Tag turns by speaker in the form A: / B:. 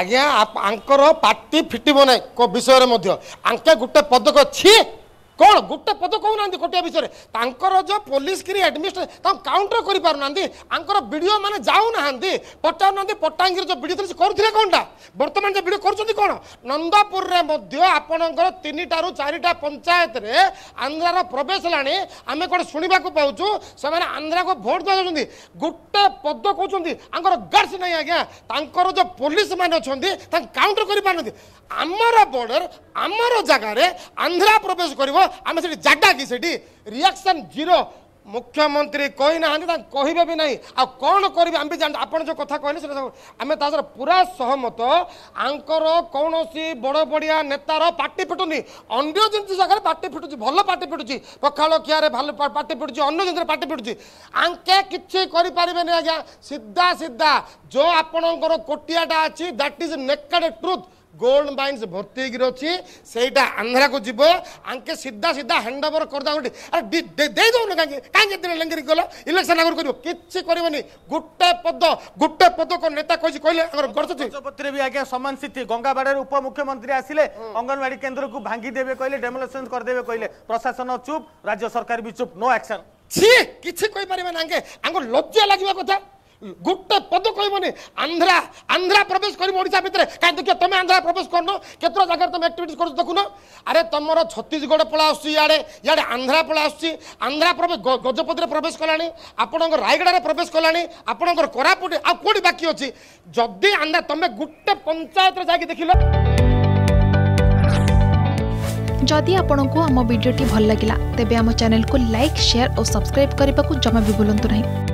A: ଆଜ୍ଞା ଆଙ୍କର ପାଟି ଫିଟିବ ନାହିଁ କ ବିଷୟରେ ମଧ୍ୟ ଆଙ୍କେ ଗୋଟେ ପଦକ ଛି କ'ଣ ଗୋଟେ ପଦ କହୁନାହାନ୍ତି ଖଟିଆ ବିଷୟରେ ତାଙ୍କର ଯେଉଁ ପୋଲିସ କିରି ଆଡମିନିଷ୍ଟ୍ରେସନ ତାଙ୍କୁ କାଉଣ୍ଟର କରିପାରୁନାହାନ୍ତି ଆଙ୍କର ବିଡ଼ିଓ ମାନେ ଯାଉନାହାନ୍ତି ପଚାରୁନାହାନ୍ତି ପଟ୍ଟାଙ୍ଗୀର ଯେଉଁ ବିଡ଼ିଓ ଥିଲେ ସେ କରୁଥିଲେ କ'ଣଟା ବର୍ତ୍ତମାନ ଯେଉଁ ବିଡ଼ିଓ କରୁଛନ୍ତି କ'ଣ ନନ୍ଦାପୁରରେ ମଧ୍ୟ ଆପଣଙ୍କର ତିନିଟାରୁ ଚାରିଟା ପଞ୍ଚାୟତରେ ଆନ୍ଧ୍ରାର ପ୍ରବେଶ ହେଲାଣି ଆମେ କ'ଣ ଶୁଣିବାକୁ ପାଉଛୁ ସେମାନେ ଆନ୍ଧ୍ରାକୁ ଭୋଟ ଦେଉଛନ୍ତି ଗୋଟେ ପଦ କହୁଛନ୍ତି ଆଙ୍କର ଗର୍ସ ନାହିଁ ଆଜ୍ଞା ତାଙ୍କର ଯେଉଁ ପୋଲିସ ମାନେ ଅଛନ୍ତି ତାଙ୍କୁ କାଉଣ୍ଟର କରିପାରୁନାହାନ୍ତି ଆମର ବର୍ଡର ଆମର ଜାଗାରେ ଆନ୍ଧ୍ରା ପ୍ରବେଶ କରିବ ଆମେ ସେଠି ଜାଗା କି ସେଠି ରିଆକ୍ସନ୍ ଜିରୋ ମୁଖ୍ୟମନ୍ତ୍ରୀ କହିନାହାନ୍ତି ତାଙ୍କୁ କହିବେ ବି ନାହିଁ ଆଉ କ'ଣ କରିବେ ଆମେ ବି ଜାଣି ଆପଣ ଯେଉଁ କଥା କହିଲେ ସେଟା ଆମେ ତା ସହ ପୁରା ସହମତ ଆଙ୍କର କୌଣସି ବଡ଼ ବଡ଼ିଆ ନେତାର ପାଟି ଫିଟୁନି ଅନ୍ୟ ଜିନିଷ ଜାଗାରେ ପାଟି ଫିଟୁଛି ଭଲ ପାଟି ଫିଟୁଛି ପଖାଳ ଖିଆରେ ଭଲ ପାଟି ଫିଟୁଛି ଅନ୍ୟ ଜିନିଷରେ ପାଟି ଫିଟୁଛି ଆଙ୍କେ କିଛି କରିପାରିବେନି ଆଜ୍ଞା ସିଧା ସିଧା ଯେଉଁ ଆପଣଙ୍କର କୋଟିଆଟା ଅଛି that is naked truth gold mines भर्ती होकर अच्छी सेटा आंध्रा को जीव आंके सीधा सीधा हैंड ओवर करदा अरे दे कहीं कहीं दिन गल इलेक्शन आगे कर किसी करनी गोटे पद गोटे पद को नेता कही कहले भी
B: आज्ञा सामान स्थिति गंगाबाड़े उप मुख्यमंत्री आसिले हाँ। अंगनवाड़ी केन्द्र को भांगीदे कहले डेमोलेसन करदे कहले प्रशासन चुप राज्य सरकार भी चुप नो एक्शन छी किसी कहींपर आगे
A: आगे लज्जा लगे कथा ଗୋଟେ ପଦ କହିବନି ଆନ୍ଧ୍ରା ଆନ୍ଧ୍ରା ପ୍ରବେଶ କରିବ ଓଡ଼ିଶା ଭିତରେ କାହିଁ ଦେଖିବା ତମେ ଆନ୍ଧ୍ରା ପ୍ରବେଶ କରୁନ କେତେଟା ଜାଗାରେ ତମେ ଆକ୍ଟିଭିଟି କରୁଛ ଦେଖୁନ ଆରେ ତମର ଛତିଶଗଡ଼ ପଳା ଆସୁଛି ଇଆଡ଼େ ଇଆଡ଼େ ଆନ୍ଧ୍ରା ପଳା ଆସୁଛି ଆନ୍ଧ୍ରା ପ୍ରବେଶ ଗଜପତିରେ ପ୍ରବେଶ କଲାଣି ଆପଣଙ୍କ ରାୟଗଡ଼ାରେ ପ୍ରବେଶ କଲାଣି ଆପଣଙ୍କର କୋରାପୁଟ ଆଉ କେଉଁଠି ବାକି ଅଛି ଯଦି ଆନ୍ଧ୍ରା ତମେ ଗୋଟେ ପଞ୍ଚାୟତରେ ଯାଇକି ଦେଖିଲ जदि आपण को आम भिडी भल लगा तेब आम चेल्क लाइक सेयार और सब्सक्राइब करने को जमा भी बुलां नहीं